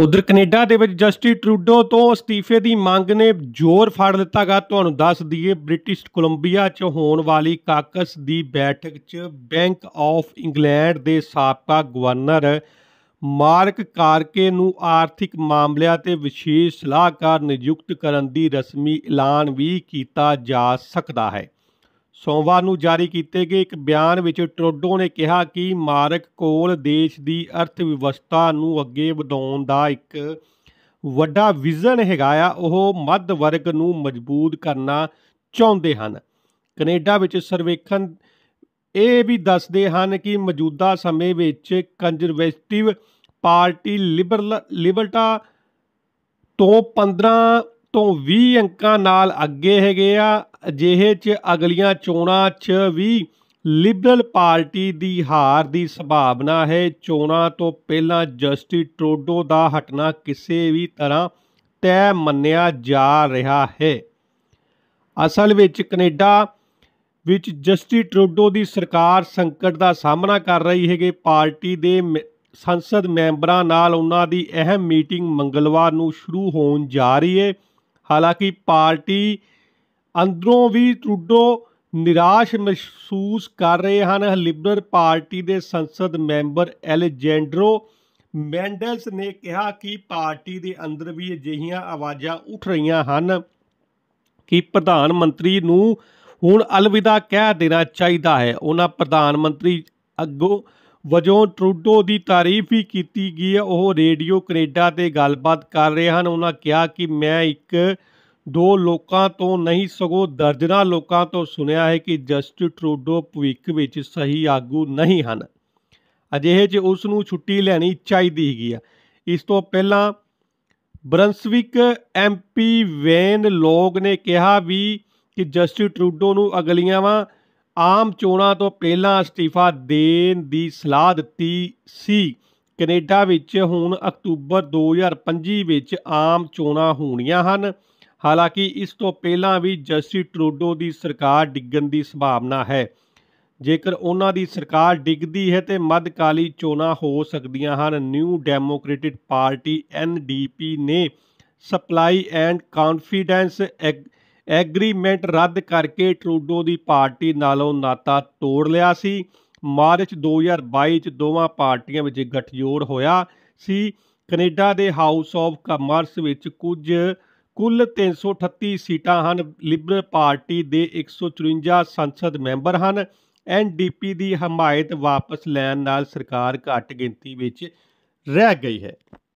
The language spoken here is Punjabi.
ਉਧਰ ਕੈਨੇਡਾ ਦੇ ਵਿੱਚ ਜਸਟਿਸ ਟਰੂਡੋ ਤੋਂ ਅਸਤੀਫੇ ਦੀ ਮੰਗ ਨੇ ਜ਼ੋਰ ਫੜ ਲਿੱਤਾਗਾ ਤੁਹਾਨੂੰ ਦੱਸ ਦਈਏ ਬ੍ਰਿਟਿਸ਼ ਕੋਲੰਬੀਆ 'ਚ ਹੋਣ ਵਾਲੀ ਕਾਕਸ ਦੀ ਬੈਠਕ 'ਚ ਬੈਂਕ ਆਫ ਇੰਗਲੈਂਡ ਦੇ ਸਾਬਕਾ ਗਵਰਨਰ ਮਾਰਕ ਕਾਰਕੇ ਨੂੰ ਆਰਥਿਕ ਮਾਮਲਿਆਂ ਤੇ ਵਿਸ਼ੇਸ਼ ਸਲਾਹਕਾਰ ਨਿਯੁਕਤ ਕਰਨ ਦੀ ਰਸਮੀ ਐਲਾਨ ਵੀ ਕੀਤਾ ਜਾ ਸਕਦਾ ਹੈ ਸੋਮਵਾਰ ਨੂੰ ਜਾਰੀ ਕੀਤੇ ਗਏ ਇੱਕ ਬਿਆਨ ਵਿੱਚ ਟਰੋਡੋ ਨੇ ਕਿਹਾ ਕਿ ਮਾਰਕ ਕੋਲ ਦੇਸ਼ ਦੀ ਅਰਥ ਵਿਵਸਥਾ ਨੂੰ ਅੱਗੇ ਵਧਾਉਣ ਦਾ ਇੱਕ ਵੱਡਾ ਵਿਜ਼ਨ ਹੈਗਾ ਆ ਉਹ ਮੱਧ ਵਰਗ ਨੂੰ ਮਜ਼ਬੂਤ ਕਰਨਾ ਚਾਹੁੰਦੇ ਹਨ ਕੈਨੇਡਾ ਵਿੱਚ ਸਰਵੇਖਣ ਇਹ ਵੀ ਦੱਸਦੇ ਹਨ ਕਿ ਮੌਜੂਦਾ ਸਮੇਂ ਵਿੱਚ ਕੰਜ਼ਰਵੇਟਿਵ ਪਾਰਟੀ ਲਿਬਰਲ ਲਿਬਰਟਾ ਤੋਂ 15 ਤੋਂ 20 ਅੰਕਾਂ ਨਾਲ ਅੱਗੇ ਹੈਗੇ ਆ ਅਜਿਹੇ 'ਚ ਅਗਲੀਆਂ ਚੋਣਾਂ 'ਚ ਵੀ ਲਿਬਰਲ ਪਾਰਟੀ ਦੀ ਹਾਰ ਦੀ ਸੰਭਾਵਨਾ ਹੈ ਚੋਣਾਂ ਤੋਂ ਪਹਿਲਾਂ ਜਸਟਿਸ ਟਰੋਡੋ ਦਾ ਹਟਣਾ ਕਿਸੇ ਵੀ ਤਰ੍ਹਾਂ ਤੈਅ ਮੰਨਿਆ ਜਾ ਰਿਹਾ ਹੈ ਅਸਲ ਵਿੱਚ ਕੈਨੇਡਾ ਵਿੱਚ ਜਸਟਿਸ ਟਰੂਡੋ ਦੀ ਸਰਕਾਰ ਸੰਕਟ ਦਾ ਸਾਹਮਣਾ ਕਰ ਰਹੀ ਹੈਗੇ ਪਾਰਟੀ ਦੇ ਸੰਸਦ ਮੈਂਬਰਾਂ ਨਾਲ ਉਹਨਾਂ ਦੀ ਅਹਿਮ ਮੀਟਿੰਗ ਮੰਗਲਵਾਰ ਨੂੰ ਸ਼ੁਰੂ ਹੋਣ ਜਾ ਰਹੀ ਹੈ ਹਾਲਾਂਕਿ ਪਾਰਟੀ ਅੰਦਰੋਂ ਵੀ ਟਰੂਡੋ ਨਿਰਾਸ਼ ਮਹਿਸੂਸ ਕਰ ਰਹੇ ਹਨ ਲਿਬਰਲ ਪਾਰਟੀ ਦੇ ਸੰਸਦ ਮੈਂਬਰ ਐਲੇਜੈਂਡਰੋ ਮੈਂਡਲਸ ਨੇ ਕਿਹਾ ਕਿ ਪਾਰਟੀ ਦੇ ਅੰਦਰ ਵੀ ਅਜਿਹੀਆਂ ਆਵਾਜ਼ਾਂ ਉੱਠ ਰਹੀਆਂ ਹਨ ਕਿ ਪ੍ਰਧਾਨ ਮੰਤਰੀ ਨੂੰ ਹੁਣ ਅਲਵਿਦਾ ਕਹਿ ਦੇਣਾ ਚਾਹੀਦਾ ਹੈ ਉਹਨਾਂ ਪ੍ਰਧਾਨ ਮੰਤਰੀ ਅੱਗੋਂ ਵਜੋਂ ਟਰੂਡੋ ਦੀ ਤਾਰੀਫ ਹੀ ਕੀਤੀ ਗਈ ਹੈ ਉਹ ਰੇਡੀਓ ਕੈਨੇਡਾ ਤੇ ਗੱਲਬਾਤ ਕਰ ਰਹੇ ਹਨ ਉਹਨਾਂ ਕਿਹਾ ਕਿ ਮੈਂ ਇੱਕ ਦੋ ਲੋਕਾਂ ਤੋਂ ਨਹੀਂ ਸਗੋਂ ਦਰਜਨਾਂ ਲੋਕਾਂ ਤੋਂ ਸੁਣਿਆ ਹੈ ਕਿ ਜਸਟਿਸ ਟਰੂਡੋ ਭਵਿੱਖ ਵਿੱਚ ਸਹੀ ਆਗੂ ਨਹੀਂ ਹਨ ਅਜਿਹੇ 'ਚ ਉਸ ਨੂੰ ਛੁੱਟੀ ਲੈਣੀ ਚਾਹੀਦੀ ਹੈਗੀ ਆ ਇਸ ਤੋਂ ਪਹਿਲਾਂ ਬ੍ਰੰਸਵਿਕ ਐਮਪੀ ਵੈਨ ਲੋਗ ਨੇ ਕਿਹਾ ਵੀ ਕਿ ਜਸਟਿਸ ਟਰੂਡੋ ਨੂੰ ਅਗਲੀਆਂ ਵਾਂ ਆਮ ਚੋਣਾਂ ਤੋਂ ਪਹਿਲਾਂ ਅਸਤੀਫਾ ਦੇਣ ਦੀ ਸਲਾਹ ਦਿੱਤੀ ਸੀ ਕੈਨੇਡਾ ਵਿੱਚ ਹੁਣ ਅਕਤੂਬਰ 2025 ਵਿੱਚ ਆਮ ਚੋਣਾਂ ਹੋਣੀਆਂ ਹਨ ਹਾਲਾਂਕਿ ਇਸ ਤੋਂ ਪਹਿਲਾਂ ਵੀ ਜਸਟਿਸ ਟਰੂਡੋ ਦੀ ਸਰਕਾਰ ਡਿੱਗਣ ਦੀ ਸੰਭਾਵਨਾ ਹੈ ਜੇਕਰ ਉਹਨਾਂ ਦੀ ਸਰਕਾਰ ਡਿੱਗਦੀ ਹੈ ਤੇ ਮੱਧਕਾਲੀ ਚੋਣਾਂ ਹੋ ਸਕਦੀਆਂ ਹਨ ਨਿਊ ਡੈਮੋਕ੍ਰੈਟਿਕ ਪਾਰਟੀ ਐਨਡੀਪੀ ਨੇ ਸਪਲਾਈ ਐਂਡ ਕੌਨਫੀਡੈਂਸ ਐਗਰੀਮੈਂਟ ਰੱਦ ਕਰਕੇ ਟਰੂਡੋ ਦੀ ਪਾਰਟੀ ਨਾਲੋਂ ਨਾਤਾ ਤੋੜ ਲਿਆ ਸੀ ਮਾਰਚ 2022 ਚ ਦੋਵਾਂ ਪਾਰਟੀਆਂ ਵਿੱਚ ਗਠਜੋੜ ਹੋਇਆ ਸੀ ਕੈਨੇਡਾ ਦੇ ਹਾਊਸ ਆਫ ਕਮਰਸ ਵਿੱਚ ਕੁਝ ਕੁੱਲ 338 ਸੀਟਾਂ ਹਨ ਲਿਬਰਲ ਪਾਰਟੀ ਦੇ 154 ਸੰਸਦ ਮੈਂਬਰ ਹਨ ਐਨਡੀਪੀ ਦੀ ਹਮਾਇਤ ਵਾਪਸ ਲੈਣ ਨਾਲ ਸਰਕਾਰ ਘੱਟ ਗਿਣਤੀ ਵਿੱਚ ਰਹਿ ਗਈ ਹੈ